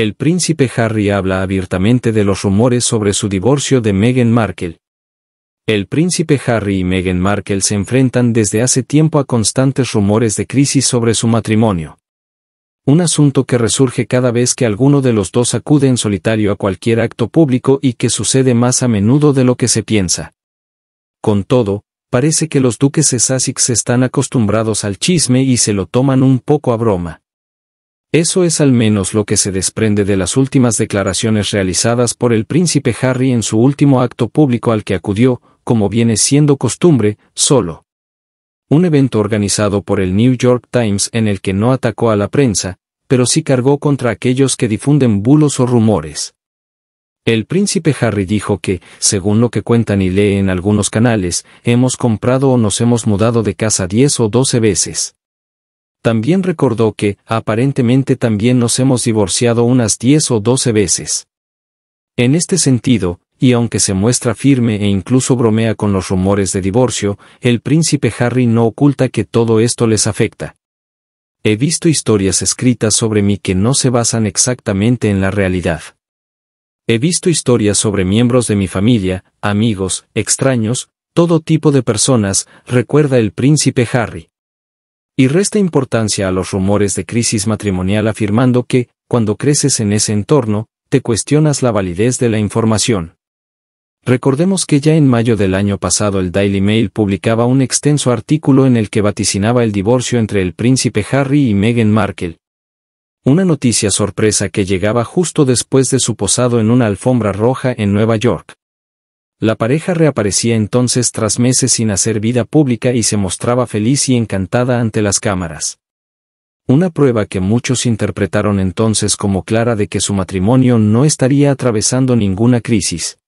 El príncipe Harry habla abiertamente de los rumores sobre su divorcio de Meghan Markle. El príncipe Harry y Meghan Markle se enfrentan desde hace tiempo a constantes rumores de crisis sobre su matrimonio. Un asunto que resurge cada vez que alguno de los dos acude en solitario a cualquier acto público y que sucede más a menudo de lo que se piensa. Con todo, parece que los duques de Sussex están acostumbrados al chisme y se lo toman un poco a broma. Eso es al menos lo que se desprende de las últimas declaraciones realizadas por el príncipe Harry en su último acto público al que acudió, como viene siendo costumbre, solo. Un evento organizado por el New York Times en el que no atacó a la prensa, pero sí cargó contra aquellos que difunden bulos o rumores. El príncipe Harry dijo que, según lo que cuentan y leen en algunos canales, hemos comprado o nos hemos mudado de casa diez o 12 veces. También recordó que, aparentemente también nos hemos divorciado unas 10 o 12 veces. En este sentido, y aunque se muestra firme e incluso bromea con los rumores de divorcio, el príncipe Harry no oculta que todo esto les afecta. He visto historias escritas sobre mí que no se basan exactamente en la realidad. He visto historias sobre miembros de mi familia, amigos, extraños, todo tipo de personas, recuerda el príncipe Harry y resta importancia a los rumores de crisis matrimonial afirmando que, cuando creces en ese entorno, te cuestionas la validez de la información. Recordemos que ya en mayo del año pasado el Daily Mail publicaba un extenso artículo en el que vaticinaba el divorcio entre el príncipe Harry y Meghan Markle. Una noticia sorpresa que llegaba justo después de su posado en una alfombra roja en Nueva York. La pareja reaparecía entonces tras meses sin hacer vida pública y se mostraba feliz y encantada ante las cámaras. Una prueba que muchos interpretaron entonces como clara de que su matrimonio no estaría atravesando ninguna crisis.